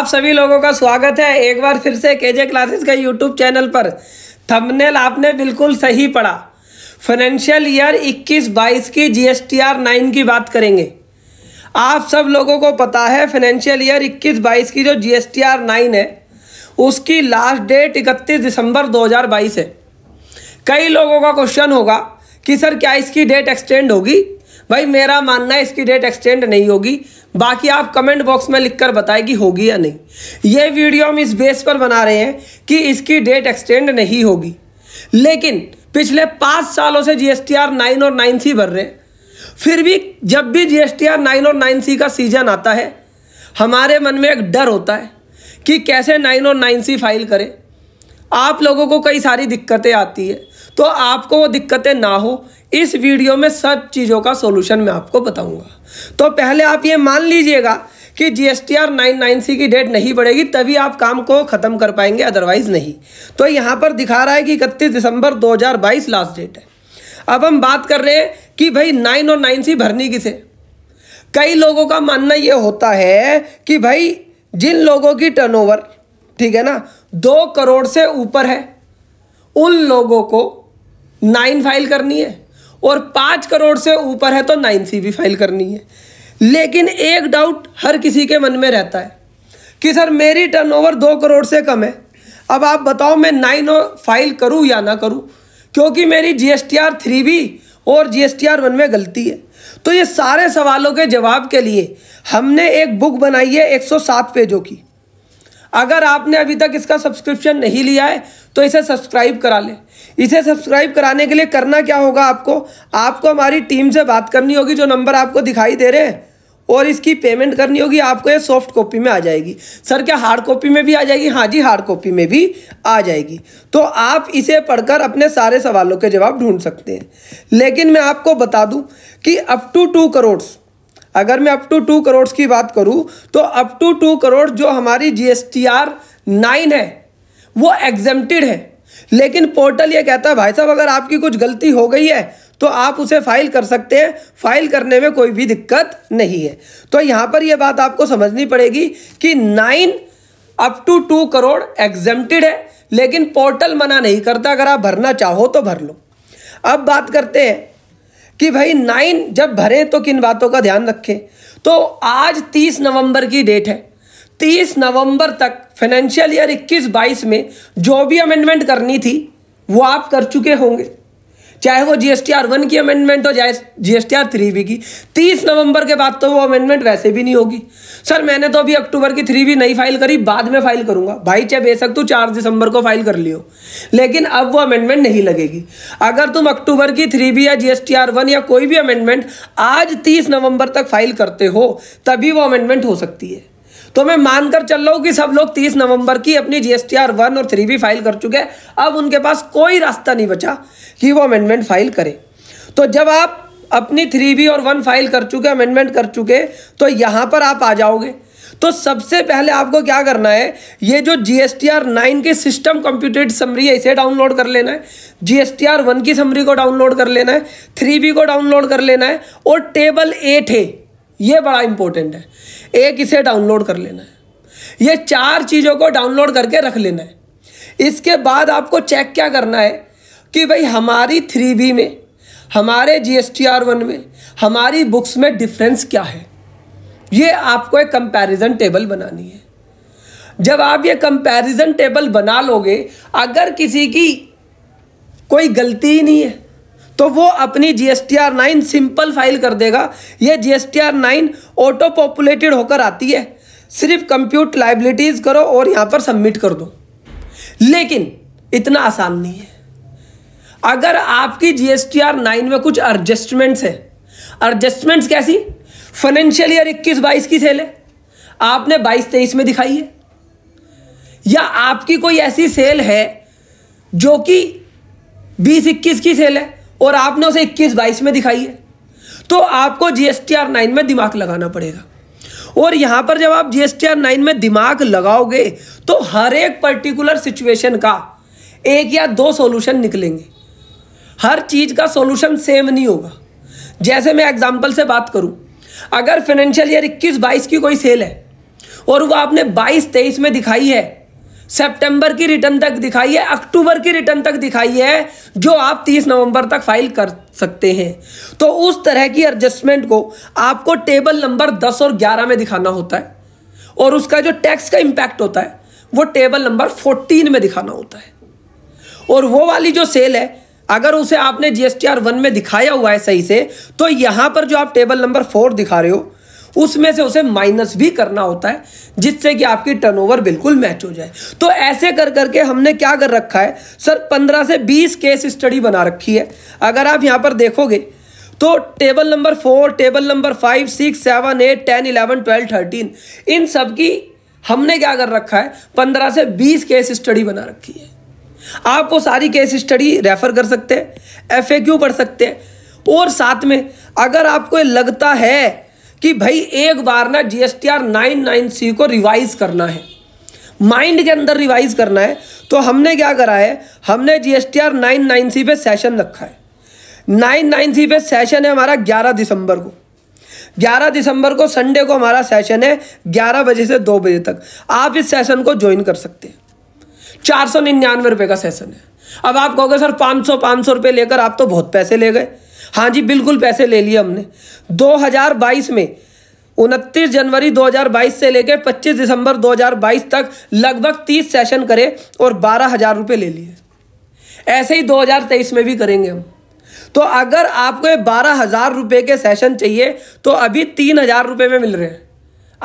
आप सभी लोगों का स्वागत है एक बार फिर से केजे क्लासेस के यूट्यूब चैनल पर थंबनेल आपने बिल्कुल सही पढ़ा फाइनेंशियल ईयर 21-22 की जीएसटीआर 9 की बात करेंगे आप सब लोगों को पता है फाइनेंशियल ईयर 21-22 की जो जीएसटीआर 9 है उसकी लास्ट डेट 31 दिसंबर 2022 है कई लोगों का क्वेश्चन होगा कि सर क्या इसकी डेट एक्सटेंड होगी भाई मेरा मानना है इसकी डेट एक्सटेंड नहीं होगी बाकी आप कमेंट बॉक्स में लिखकर बताएं कि होगी या नहीं ये वीडियो हम इस बेस पर बना रहे हैं कि इसकी डेट एक्सटेंड नहीं होगी लेकिन पिछले पाँच सालों से जीएसटीआर नाइन और नाइन सी भर रहे हैं फिर भी जब भी जीएसटीआर नाइन और नाइन सी का सीजन आता है हमारे मन में एक डर होता है कि कैसे नाइन और नाइन सी फाइल करें आप लोगों को कई सारी दिक्कतें आती है तो आपको वो दिक्कतें ना हो इस वीडियो में सब चीज़ों का सोल्यूशन मैं आपको बताऊंगा तो पहले आप ये मान लीजिएगा कि G S T R nine की डेट नहीं बढ़ेगी तभी आप काम को ख़त्म कर पाएंगे अदरवाइज़ नहीं तो यहाँ पर दिखा रहा है कि इकतीस दिसंबर 2022 लास्ट डेट है अब हम बात कर रहे हैं कि भाई नाइन और नाइन सी भरनी किसे कई लोगों का मानना ये होता है कि भाई जिन लोगों की टर्नओवर ठीक है ना दो करोड़ से ऊपर है उन लोगों को नाइन फाइल करनी है और पाँच करोड़ से ऊपर है तो नाइन सी भी फाइल करनी है लेकिन एक डाउट हर किसी के मन में रहता है कि सर मेरी टर्नओवर दो करोड़ से कम है अब आप बताओ मैं नाइन फाइल करूं या ना करूं क्योंकि मेरी G S T R three भी और G S T R one में गलती है तो ये सारे सवालों के जवाब के लिए हमने एक बुक बनाई है 107 पेजों की अगर आपने अभी तक इसका सब्सक्रिप्शन नहीं लिया है तो इसे सब्सक्राइब करा लें इसे सब्सक्राइब कराने के लिए करना क्या होगा आपको आपको हमारी टीम से बात करनी होगी जो नंबर आपको दिखाई दे रहे हैं और इसकी पेमेंट करनी होगी आपको ये सॉफ्ट कॉपी में आ जाएगी सर क्या हार्ड कॉपी में भी आ जाएगी हाँ जी हार्ड कॉपी में भी आ जाएगी तो आप इसे पढ़कर अपने सारे सवालों के जवाब ढूंढ सकते हैं लेकिन मैं आपको बता दूं कि अप टू टू करोड़्स अगर मैं अप टू टू करोड़ की बात करूं तो अप टू टू करोड़ जो हमारी G S T R nine है वो एग्जेम्प्टेड है लेकिन पोर्टल ये कहता है भाई साहब अगर आपकी कुछ गलती हो गई है तो आप उसे फाइल कर सकते हैं फाइल करने में कोई भी दिक्कत नहीं है तो यहाँ पर यह बात आपको समझनी पड़ेगी कि nine up to two crore exempted है लेकिन पोर्टल मना नहीं करता अगर आप भरना चाहो तो भर लो अब बात करते हैं कि भाई नाइन जब भरे तो किन बातों का ध्यान रखें तो आज तीस नवंबर की डेट है तीस नवंबर तक फाइनेंशियल ईयर 21-22 में जो भी अमेंडमेंट करनी थी वो आप कर चुके होंगे चाहे वो जीएसटी आर वन की अमेंडमेंट हो एस जीएसटी आर थ्री बी की तीस नवंबर के बाद तो वो अमेंडमेंट वैसे भी नहीं होगी सर मैंने तो अभी अक्टूबर की थ्री बी नहीं फाइल करी बाद में फाइल करूंगा भाई चाहे बेशक तू चार दिसंबर को फाइल कर लियो लेकिन अब वो अमेंडमेंट नहीं लगेगी अगर तुम अक्टूबर की थ्री बी या जीएसटी आर वन या कोई भी अमेंडमेंट आज तीस नवंबर तक फाइल करते हो तभी वो अमेंडमेंट हो सकती है तो मैं मानकर चल रहा हूँ कि सब लोग तीस नवंबर की अपनी एस वन और थ्री भी फाइल कर चुके हैं अब उनके पास कोई रास्ता नहीं बचा कि वो अमेंडमेंट फाइल करें तो जब आप अपनी थ्री बी और वन फाइल कर चुके अमेंडमेंट कर चुके तो यहाँ पर आप आ जाओगे तो सबसे पहले आपको क्या करना है ये जो G S T R nine की सिस्टम कंप्यूटेड समरी है इसे डाउनलोड कर लेना है G S T R one की समरी को डाउनलोड कर लेना है थ्री बी को डाउनलोड कर लेना है और टेबल एट है ये बड़ा इंपॉर्टेंट है एक इसे डाउनलोड कर लेना है ये चार चीज़ों को डाउनलोड करके रख लेना है इसके बाद आपको चेक क्या करना है कि भाई हमारी थ्री बी में हमारे G S T R one में हमारी बुक्स में डिफरेंस क्या है ये आपको एक कंपैरिजन टेबल बनानी है जब आप ये कंपैरिजन टेबल बना लोगे अगर किसी की कोई गलती ही नहीं है तो वो अपनी G S R nine simple file कर देगा ये G S R nine auto populated होकर आती है सिर्फ कंप्यूट लाइबिलिटीज़ करो और यहाँ पर सबमिट कर दो लेकिन इतना आसान नहीं है अगर आपकी जी एस नाइन में कुछ एडजस्टमेंट्स है एडजस्टमेंट्स कैसी फाइनेंशियल ईयर इक्कीस बाईस की सेल है आपने बाईस तेईस में दिखाई है या आपकी कोई ऐसी सेल है जो कि बीस इक्कीस की सेल है और आपने उसे इक्कीस बाईस में दिखाई है तो आपको जी एस नाइन में दिमाग लगाना पड़ेगा और यहां पर जब आप जी एस नाइन में दिमाग लगाओगे तो हर एक पर्टिकुलर सिचुएशन का एक या दो सॉल्यूशन निकलेंगे हर चीज़ का सॉल्यूशन सेम नहीं होगा जैसे मैं एग्जांपल से बात करूं अगर फाइनेंशियल ईयर इक्कीस बाईस की कोई सेल है और वो आपने बाईस तेईस में दिखाई है सितंबर की रिटर्न तक दिखाई है अक्टूबर की रिटर्न तक दिखाई है जो आप 30 नवंबर तक फाइल कर सकते हैं तो उस तरह की एडजस्टमेंट को आपको टेबल नंबर 10 और 11 में दिखाना होता है और उसका जो टैक्स का इम्पैक्ट होता है वो टेबल नंबर 14 में दिखाना होता है और वो वाली जो सेल है अगर उसे आपने जी एस आर वन में दिखाया हुआ है सही से तो यहाँ पर जो आप टेबल नंबर फोर दिखा रहे हो उसमें से उसे माइनस भी करना होता है जिससे कि आपकी टर्नओवर बिल्कुल मैच हो जाए तो ऐसे कर करके हमने क्या कर रखा है सर 15 से 20 केस स्टडी बना रखी है अगर आप यहाँ पर देखोगे तो table number four table number five six seven eight ten eleven twelve thirteen इन सब की हमने क्या कर रखा है पंद्रह से बीस केस स्टडी बना रखी है आप वो सारी केस स्टडी रेफर कर सकते हैं एफ पढ़ सकते हैं और साथ में अगर आपको लगता है कि भाई एक बार ना GST R nine nine C को रिवाइज करना है माइंड के अंदर रिवाइज करना है तो हमने क्या करा है हमने GST R nine nine C पे सेशन रखा है नाइन नाइन सी पे सेशन है हमारा ग्यारह दिसंबर को ग्यारह दिसंबर को संडे को हमारा सेशन है ग्यारह बजे से दो बजे तक आप इस सेशन को ज्वाइन कर सकते हैं चार सौ निन्यानवे रुपये का सेशन है अब आप कहोगे सर पाँच सौ पाँच सौ रुपये लेकर आप तो बहुत पैसे ले गए हाँ जी बिल्कुल पैसे ले लिए हमने 2022 में उनतीस जनवरी 2022 से लेकर 25 दिसंबर 2022 तक लगभग 30 सेशन करे और बारह हज़ार रुपये ले लिए ऐसे ही 2023 में भी करेंगे हम तो अगर आपको ये बारह हज़ार रुपये के सेशन चाहिए तो अभी तीन हज़ार रुपये में मिल रहे हैं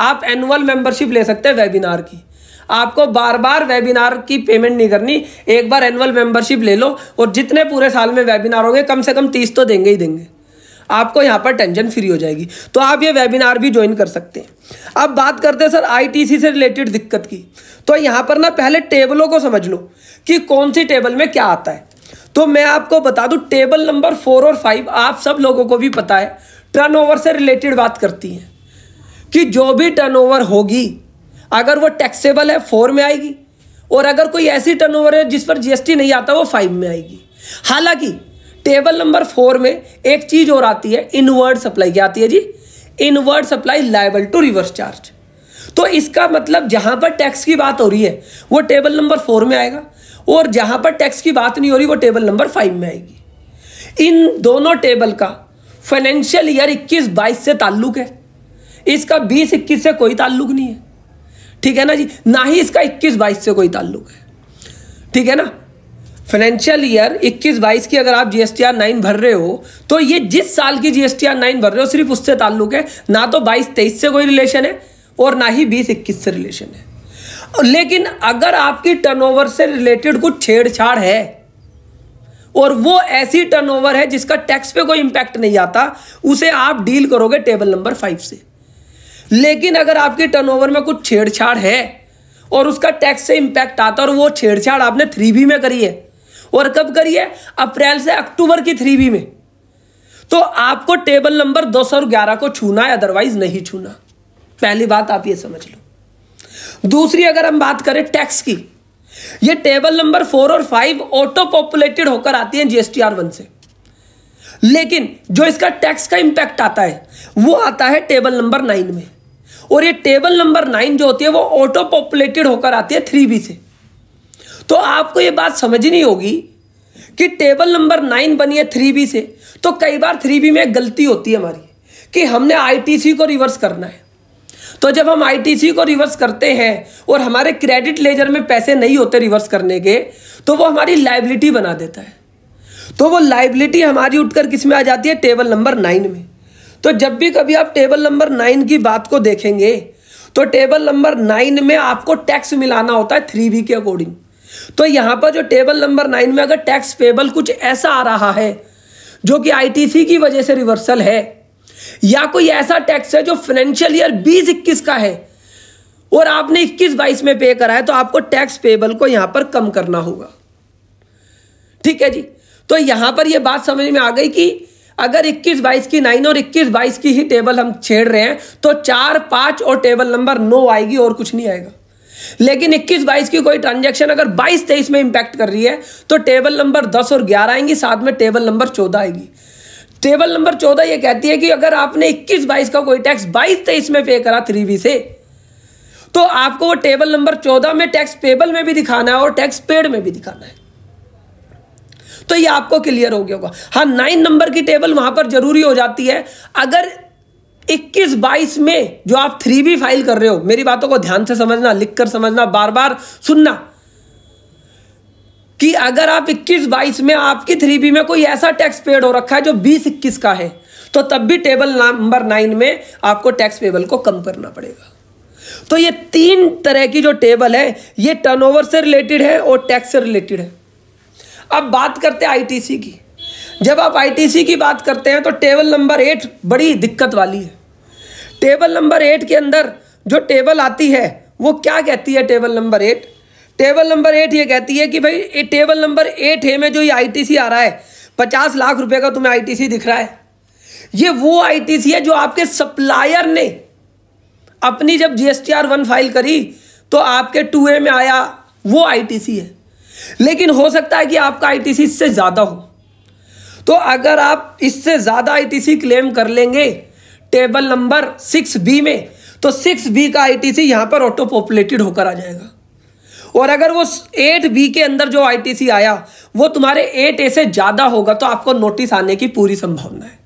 आप एनुअल मेंबरशिप ले सकते हैं वेबिनार की आपको बार बार वेबिनार की पेमेंट नहीं करनी एक बार एनुअल मेंबरशिप ले लो और जितने पूरे साल में वेबिनार होंगे कम से कम तीस तो देंगे ही देंगे आपको यहाँ पर टेंशन फ्री हो जाएगी तो आप ये वेबिनार भी ज्वाइन कर सकते हैं अब बात करते हैं सर आईटीसी से रिलेटेड दिक्कत की तो यहाँ पर ना पहले टेबलों को समझ लो कि कौन सी टेबल में क्या आता है तो मैं आपको बता दूँ टेबल नंबर फोर और फाइव आप सब लोगों को भी पता है टर्नओवर से रिलेटेड बात करती हैं कि जो भी टर्नओवर होगी अगर वो टैक्सेबल है फोर में आएगी और अगर कोई ऐसी टर्नओवर है जिस पर जीएसटी नहीं आता वो फाइव में आएगी हालांकि टेबल नंबर फोर में एक चीज और आती है इनवर्ड सप्लाई क्या आती है जी inward supply liable to reverse charge तो इसका मतलब जहां पर टैक्स की बात हो रही है वो टेबल नंबर फोर में आएगा और जहां पर टैक्स की बात नहीं हो रही वो टेबल नंबर फाइव में आएगी इन दोनों टेबल का फाइनेंशियल ईयर इक्कीस बाईस से ताल्लुक है इसका बीस इक्कीस से कोई ताल्लुक नहीं है ठीक है ना जी ना ही इसका इक्कीस बाईस से कोई ताल्लुक है ठीक है ना फाइनेंशियल ईयर 21 बाईस की अगर आप जीएसटीआर 9 भर रहे हो तो ये जिस साल की जीएसटीआर 9 भर रहे हो सिर्फ उससे ताल्लुक है ना तो 22 23 से कोई रिलेशन है और ना ही 20 21 से रिलेशन है लेकिन अगर आपकी टर्नओवर से रिलेटेड कुछ छेड़छाड़ है और वो ऐसी टर्नओवर है जिसका टैक्स पे कोई इंपैक्ट नहीं आता उसे आप डील करोगे टेबल नंबर फाइव से लेकिन अगर आपकी टर्नओवर में कुछ छेड़छाड़ है और उसका टैक्स से इम्पैक्ट आता है और वो छेड़छाड़ आपने थ्री बी में करी है और कब करी है अप्रैल से अक्टूबर की थ्री बी में तो आपको टेबल नंबर दो सौ ग्यारह को छूना है अदरवाइज नहीं छूना पहली बात आप ये समझ लो दूसरी अगर हम बात करें टैक्स की ये टेबल नंबर फोर और फाइव ऑटो पॉपुलेटेड होकर आती है जीएसटीआर वन से लेकिन जो इसका टैक्स का इंपैक्ट आता है वो आता है टेबल नंबर नाइन में और ये टेबल नंबर नाइन जो होती है वो ऑटो पॉपुलेटेड होकर आती है थ्री बी से तो आपको ये बात समझनी होगी कि टेबल नंबर नाइन बनी है थ्री बी से तो कई बार थ्री बी में गलती होती है हमारी कि हमने आईटीसी को रिवर्स करना है तो जब हम आईटीसी को रिवर्स करते हैं और हमारे क्रेडिट लेजर में पैसे नहीं होते रिवर्स करने के तो वो हमारी लाइबिलिटी बना देता है तो वो लाइबिलिटी हमारी उठकर किस में आ जाती है टेबल नंबर नाइन में तो जब भी कभी आप टेबल नंबर नाइन की बात को देखेंगे तो टेबल नंबर नाइन में आपको टैक्स मिलाना होता है थ्री बी के अकॉर्डिंग तो यहां पर जो टेबल नंबर नाइन में अगर टैक्स पेबल कुछ ऐसा आ रहा है जो कि आईटीसी की वजह से रिवर्सल है या कोई ऐसा टैक्स है जो फाइनेंशियल ईयर बीस इक्कीस का है और आपने इक्कीस बाईस में पे करा है तो आपको टैक्स पेबल को यहां पर कम करना होगा ठीक है जी तो यहां पर यह बात समझ में आ गई कि अगर 21 22 की नाइन और 21 22 की ही टेबल हम छेड़ रहे हैं तो चार पांच और टेबल नंबर नो आएगी और कुछ नहीं आएगा लेकिन 21 22 की कोई ट्रांजेक्शन अगर 22 23 में इंपैक्ट कर रही है तो टेबल नंबर 10 और 11 आएंगी साथ में टेबल नंबर 14 आएगी टेबल नंबर 14 ये कहती है कि अगर आपने 21 22 का कोई टैक्स 22 23 में पे करा थ्री से तो आपको वो टेबल नंबर 14 में टैक्स पेबल में भी दिखाना है और टैक्स पेड में भी दिखाना है तो ये आपको क्लियर हो गया होगा हाँ नाइन नंबर की टेबल वहां पर जरूरी हो जाती है अगर 21 22 में जो आप थ्री बी फाइल कर रहे हो मेरी बातों को ध्यान से समझना लिख कर समझना बार बार सुनना कि अगर आप 21 22 में आपकी थ्री बी में कोई ऐसा टैक्स पेड हो रखा है जो 20 21 का है तो तब भी टेबल नंबर नाइन में आपको टैक्स पेबल को कम करना पड़ेगा तो ये तीन तरह की जो टेबल है ये टर्नओवर से रिलेटेड है और टैक्स से रिलेटेड है अब बात करते हैं आई की जब आप आई की बात करते हैं तो टेबल नंबर एट बड़ी दिक्कत वाली है टेबल नंबर एट के अंदर जो टेबल आती है वो क्या कहती है table number eight table number eight ये कहती है कि भाई टेबल नंबर एट है में जो ये आईटीसी आ रहा है पचास लाख रुपए का तुम्हें आईटीसी दिख रहा है ये वो आईटीसी है जो आपके सप्लायर ने अपनी जब जीएसटीआर वन फाइल करी तो आपके टू ए में आया वो आईटीसी है लेकिन हो सकता है कि आपका आई इससे ज़्यादा हो तो अगर आप इससे ज़्यादा आईटीसी क्लेम कर लेंगे टेबल नंबर सिक्स बी में तो सिक्स बी का सी यहाँ पर ऑटो पॉपुलेटेड होकर आ जाएगा और अगर वो एट बी के अंदर जो आई सी आया वो तुम्हारे एट ए से ज़्यादा होगा तो आपको नोटिस आने की पूरी संभावना है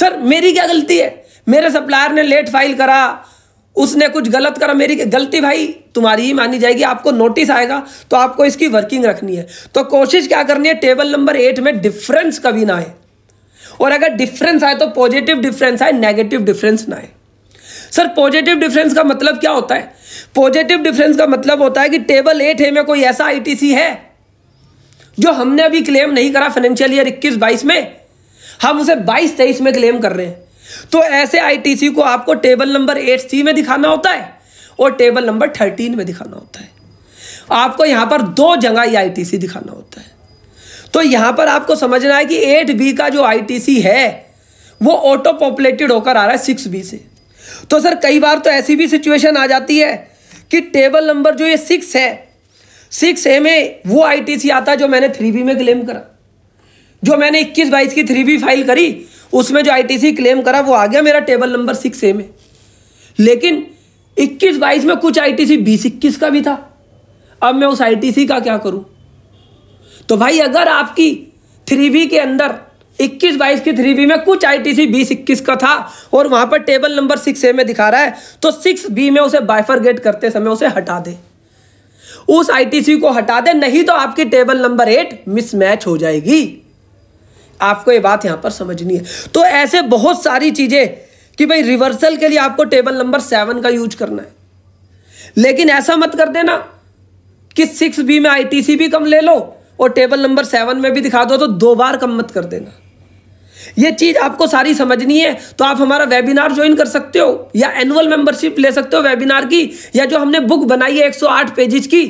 सर मेरी क्या गलती है मेरे सप्लायर ने लेट फाइल करा उसने कुछ गलत करा मेरी गलती भाई तुम्हारी ही मानी जाएगी आपको नोटिस आएगा तो आपको इसकी वर्किंग रखनी है तो कोशिश क्या करनी है टेबल नंबर एट में डिफरेंस कभी ना आए और अगर डिफरेंस आए तो पॉजिटिव डिफरेंस आए नेगेटिव डिफरेंस ना आए सर पॉजिटिव डिफरेंस का मतलब क्या होता है पॉजिटिव डिफरेंस का मतलब होता है कि टेबल एट है में कोई ऐसा आईटीसी है जो हमने अभी क्लेम नहीं करा फाइनेंशियल ईयर इक्कीस बाईस में हम उसे बाईस तेईस में क्लेम कर रहे हैं तो ऐसे आईटीसी को आपको टेबल नंबर एट सी में दिखाना होता है और टेबल नंबर थर्टीन में दिखाना होता है आपको यहां पर दो जगह ही आईटीसी दिखाना होता है तो यहां पर आपको समझना है कि एट बी का जो आईटीसी है वो ऑटो पॉपुलेटेड होकर आ रहा है सिक्स बी से तो सर कई बार तो ऐसी भी सिचुएशन आ जाती है कि टेबल नंबर जो ये सिक्स है सिक्स ए में वो आईटीसी आता है जो मैंने थ्री बी में क्लेम करा जो मैंने इक्कीस बाईस की थ्री बी फाइल करी उसमें जो आईटीसी क्लेम करा वो आ गया मेरा टेबल नंबर सिक्स ए में लेकिन इक्कीस बाईस में कुछ आईटीसी बीस इक्कीस का भी था अब मैं उस आईटीसी का क्या करूं तो भाई अगर आपकी थ्री बी के अंदर इक्कीस बाईस की थ्री बी में कुछ आई टी सी बीस इक्कीस का था और वहां पर टेबल नंबर सिक्स ए में दिखा रहा है तो सिक्स बी में उसे बाइफरगेट करते समय उसे हटा दे उस आईटीसी को हटा दे नहीं तो आपकी टेबल नंबर एट मिसमैच हो जाएगी आपको ये बात यहाँ पर समझनी है तो ऐसे बहुत सारी चीज़ें कि भाई रिवर्सल के लिए आपको टेबल नंबर सेवन का यूज करना है लेकिन ऐसा मत कर देना कि सिक्स बी में आईटीसी भी कम ले लो और टेबल नंबर सेवन में भी दिखा दो तो दो बार कम मत कर देना ये चीज आपको सारी समझनी है तो आप हमारा वेबिनार ज्वाइन कर सकते हो या एनुअल मेंबरशिप ले सकते हो वेबिनार की या जो हमने बुक बनाई है 108 पेजेस की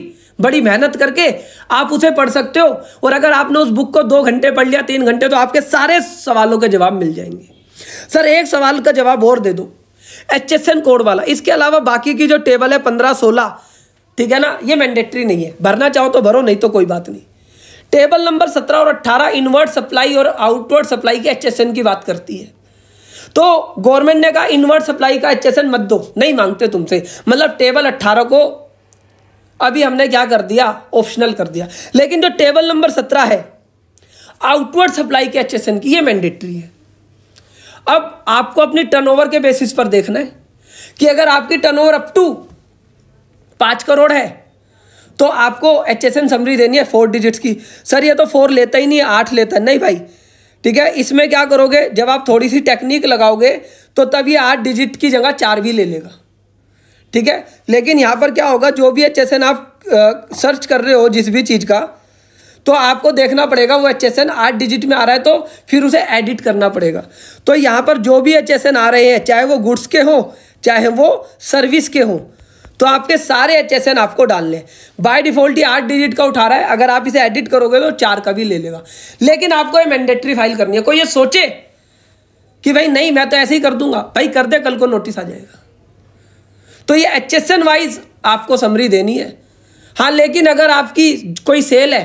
बड़ी मेहनत करके आप उसे पढ़ सकते हो और अगर आपने उस बुक को दो घंटे पढ़ लिया तीन घंटे तो आपके सारे सवालों के जवाब मिल जाएंगे सर एक सवाल का जवाब और दे दो एच एस एन कोड वाला इसके अलावा बाकी की जो टेबल है पंद्रह सोलह ठीक है ना ये मैंडेटरी नहीं है भरना चाहो तो भरो नहीं तो कोई बात नहीं टेबल नंबर सत्रह और अट्ठारह इन्वर्ट सप्लाई और आउटवर्ड सप्लाई के एच एस एन की बात करती है तो गवर्नमेंट ने कहा इनवर्ट सप्लाई का एच एस एन मत दो नहीं मांगते तुमसे मतलब टेबल अट्ठारह को अभी हमने क्या कर दिया ऑप्शनल कर दिया लेकिन जो टेबल नंबर सत्रह है आउटवर्ड सप्लाई के एच की ये मैंडेटरी है अब आपको अपनी टर्नओवर के बेसिस पर देखना है कि अगर आपकी टर्नओवर अप टू पाँच करोड़ है तो आपको एच एस एन समरी देनी है फोर डिजिट्स की सर ये तो फोर लेता ही नहीं है आठ लेता है नहीं भाई ठीक है इसमें क्या करोगे जब आप थोड़ी सी टेक्निक लगाओगे तो तब ये आठ डिजिट की जगह चार भी ले लेगा ठीक है लेकिन यहाँ पर क्या होगा जो भी एच एस एन आप सर्च कर रहे हो जिस भी चीज़ का तो आपको देखना पड़ेगा वो एच एस एन आठ डिजिट में आ रहा है तो फिर उसे एडिट करना पड़ेगा तो यहाँ पर जो भी एच एस एन आ रहे हैं चाहे वो गुड्स के हों चाहे वो सर्विस के हों तो आपके सारे एच एस एन आपको डालने बाय डिफॉल्ट आठ डिजिट का उठा रहा है अगर आप इसे एडिट करोगे तो चार का भी ले लेगा लेकिन आपको ये मैंडेटरी फाइल करनी है कोई ये सोचे कि भाई नहीं मैं तो ऐसे ही कर दूंगा भाई कर दे कल को नोटिस आ जाएगा तो ये एच एस एन वाइज आपको समरी देनी है हाँ लेकिन अगर आपकी कोई सेल है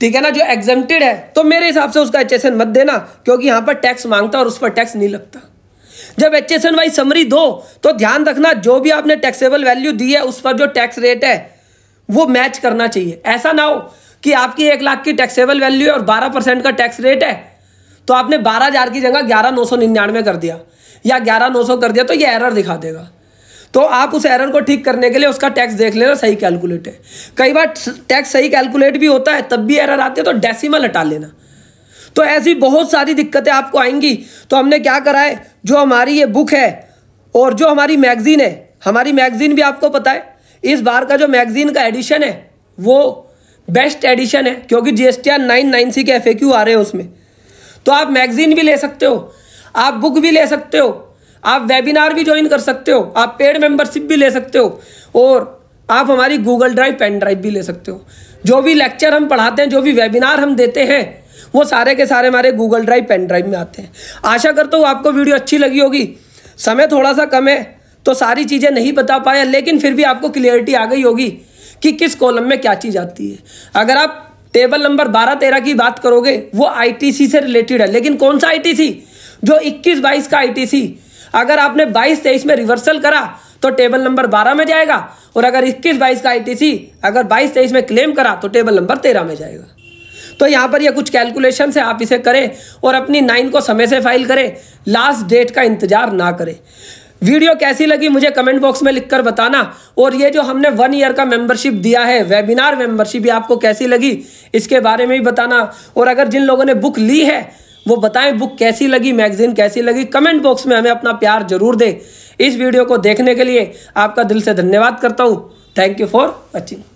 ठीक है ना जो एग्जेंटेड है तो मेरे हिसाब से उसका एच एस एन मत देना क्योंकि यहां पर टैक्स मांगता और उस पर टैक्स नहीं लगता जब H S N wise summary दो तो ध्यान रखना जो भी आपने टैक्सेबल वैल्यू दी है उस पर जो टैक्स रेट है वो मैच करना चाहिए ऐसा ना हो कि आपकी एक लाख की टैक्सेबल वैल्यू है और बारह परसेंट का टैक्स रेट है तो आपने बारह हजार की जगह ग्यारह नौ सौ निन्यानवे कर दिया या ग्यारह नौ सौ कर दिया तो ये एरर दिखा देगा तो आप उस एरर को ठीक करने के लिए उसका टैक्स देख लेना सही कैलकुलेट है कई बार टैक्स सही कैलकुलेट भी होता है तब भी एरर आती है तो डेसिमल हटा लेना तो ऐसी बहुत सारी दिक्कतें आपको आएंगी तो हमने क्या करा है जो हमारी ये बुक है और जो हमारी मैगज़ीन है हमारी मैगज़ीन भी आपको पता है इस बार का जो मैगज़ीन का एडिशन है वो बेस्ट एडिशन है क्योंकि G S T R nine nine C के एफ ए क्यू आ रहे हैं उसमें तो आप मैगज़ीन भी ले सकते हो आप बुक भी ले सकते हो आप वेबिनार भी ज्वाइन कर सकते हो आप पेड मेंबरशिप भी ले सकते हो और आप हमारी गूगल ड्राइव पेन ड्राइव भी ले सकते हो जो भी लेक्चर हम पढ़ाते हैं जो भी वेबिनार हम देते हैं वो सारे के सारे हमारे गूगल ड्राइव पेन ड्राइव में आते हैं आशा करता हूँ आपको वीडियो अच्छी लगी होगी समय थोड़ा सा कम है तो सारी चीज़ें नहीं बता पाया लेकिन फिर भी आपको क्लियरिटी आ गई होगी कि किस कॉलम में क्या चीज़ आती है अगर आप टेबल नंबर बारह तेरह की बात करोगे वो आईटीसी से रिलेटेड है लेकिन कौन सा आईटीसी जो इक्कीस बाईस का आईटीसी अगर आपने बाईस तेईस में रिवर्सल करा तो टेबल नंबर बारह में जाएगा और अगर इक्कीस बाईस का आईटीसी अगर बाईस तेईस में क्लेम करा तो टेबल नंबर तेरह में जाएगा तो यहाँ पर ये कुछ कैलकुलेशन है आप इसे करें और अपनी नाइन को समय से फाइल करें लास्ट डेट का इंतजार ना करें वीडियो कैसी लगी मुझे कमेंट बॉक्स में लिखकर बताना और ये जो हमने वन ईयर का मेंबरशिप दिया है वेबिनार मेंबरशिप भी आपको कैसी लगी इसके बारे में भी बताना और अगर जिन लोगों ने बुक ली है वो बताएं बुक कैसी लगी मैगजीन कैसी लगी कमेंट बॉक्स में हमें अपना प्यार जरूर दें इस वीडियो को देखने के लिए आपका दिल से धन्यवाद करता हूँ थैंक यू फॉर वॉचिंग